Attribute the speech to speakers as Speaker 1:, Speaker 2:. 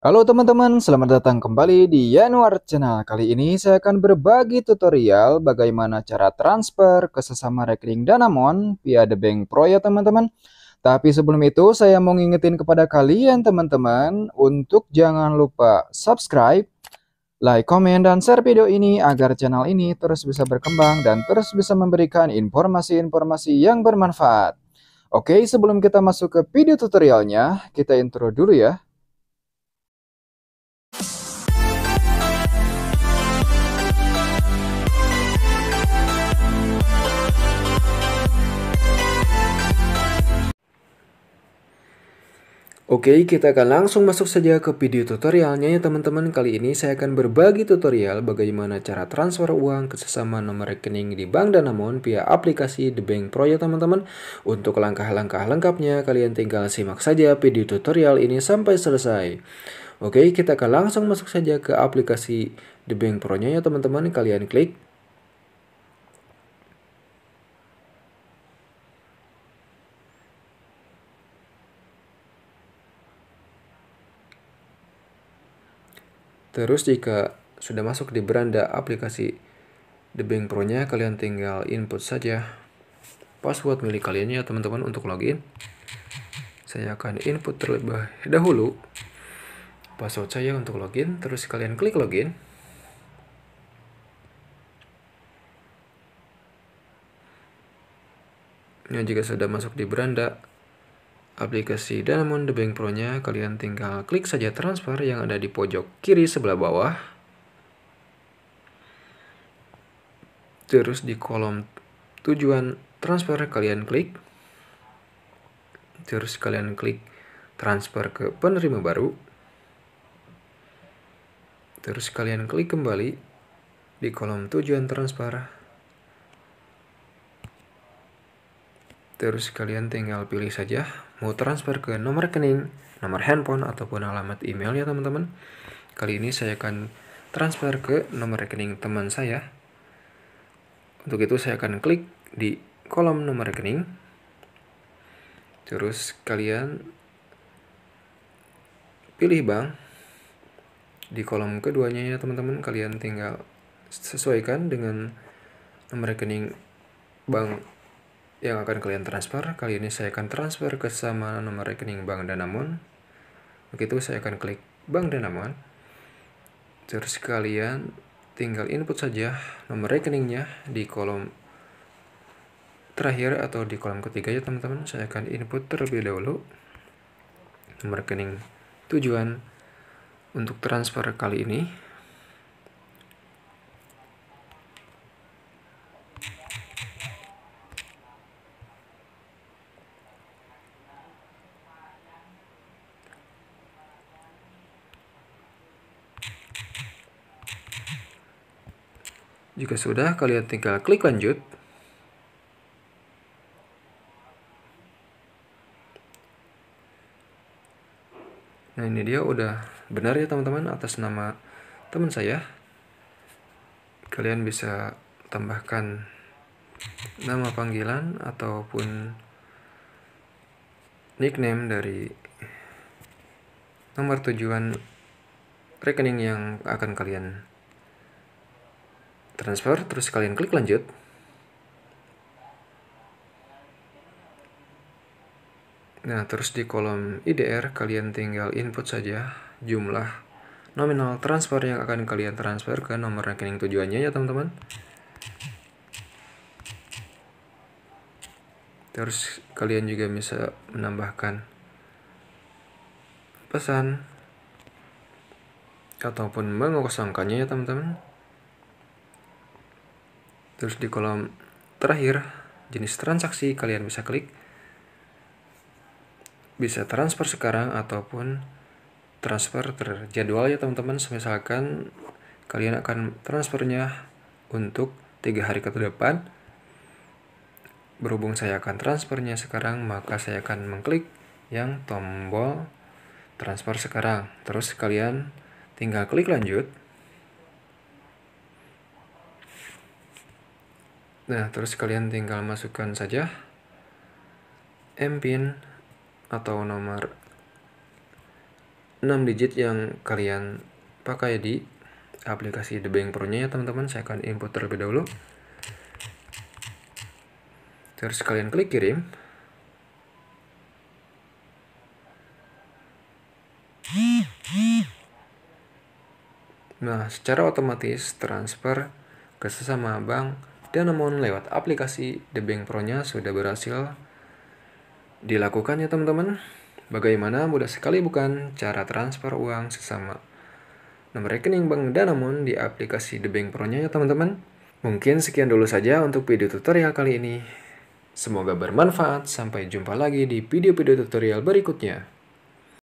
Speaker 1: Halo teman-teman, selamat datang kembali di Yanuar Channel. Kali ini saya akan berbagi tutorial bagaimana cara transfer ke sesama rekening Danamon via The Bank Pro ya teman-teman. Tapi sebelum itu saya mau ngingetin kepada kalian teman-teman untuk jangan lupa subscribe, like, komen, dan share video ini agar channel ini terus bisa berkembang dan terus bisa memberikan informasi-informasi yang bermanfaat. Oke, sebelum kita masuk ke video tutorialnya, kita intro dulu ya. Oke, kita akan langsung masuk saja ke video tutorialnya ya teman-teman. Kali ini saya akan berbagi tutorial bagaimana cara transfer uang ke sesama nomor rekening di Bank Danamon via aplikasi The Bank Pro ya teman-teman. Untuk langkah-langkah lengkapnya kalian tinggal simak saja video tutorial ini sampai selesai. Oke, kita akan langsung masuk saja ke aplikasi The Bank Pro-nya ya teman-teman. Kalian klik Terus jika sudah masuk di beranda aplikasi Bank Pro-nya, kalian tinggal input saja password milik kalian ya teman-teman untuk login. Saya akan input terlebih dahulu password saya untuk login, terus kalian klik login. Nah, jika sudah masuk di beranda aplikasi Danamon The Bank Pro-nya, kalian tinggal klik saja transfer yang ada di pojok kiri sebelah bawah. Terus di kolom tujuan transfer kalian klik. Terus kalian klik transfer ke penerima baru. Terus kalian klik kembali di kolom tujuan transfer Terus kalian tinggal pilih saja mau transfer ke nomor rekening, nomor handphone ataupun alamat email ya teman-teman. Kali ini saya akan transfer ke nomor rekening teman saya. Untuk itu saya akan klik di kolom nomor rekening. Terus kalian pilih bank di kolom keduanya ya teman-teman. Kalian tinggal sesuaikan dengan nomor rekening bank yang akan kalian transfer. Kali ini saya akan transfer ke sama nomor rekening Bank Danamon. Begitu saya akan klik Bank Danamon. Terus kalian tinggal input saja nomor rekeningnya di kolom terakhir atau di kolom ketiga ya teman-teman. Saya akan input terlebih dahulu nomor rekening tujuan untuk transfer kali ini Jika sudah, kalian tinggal klik lanjut. Nah ini dia udah benar ya teman-teman atas nama teman saya. Kalian bisa tambahkan nama panggilan ataupun nickname dari nomor tujuan rekening yang akan kalian transfer terus kalian klik lanjut nah terus di kolom IDR kalian tinggal input saja jumlah nominal transfer yang akan kalian transfer ke nomor rekening tujuannya ya teman-teman terus kalian juga bisa menambahkan pesan ataupun mengosongkannya ya teman-teman Terus di kolom terakhir, jenis transaksi kalian bisa klik bisa transfer sekarang ataupun transfer terjadwal ya teman-teman misalkan kalian akan transfernya untuk tiga hari ke depan berhubung saya akan transfernya sekarang maka saya akan mengklik yang tombol transfer sekarang terus kalian tinggal klik lanjut Nah, terus kalian tinggal masukkan saja MPIN atau nomor 6 digit yang kalian pakai di aplikasi The Bank Pro-nya ya teman-teman. Saya akan input terlebih dahulu. Terus kalian klik kirim. Nah, secara otomatis transfer ke sesama bank dan namun lewat aplikasi The Bank Pro-nya sudah berhasil dilakukan ya teman-teman. Bagaimana mudah sekali bukan cara transfer uang sesama nomor rekening Bank Danamon di aplikasi The Bank Pro-nya ya teman-teman. Mungkin sekian dulu saja untuk video tutorial kali ini. Semoga bermanfaat, sampai jumpa lagi di video-video tutorial berikutnya.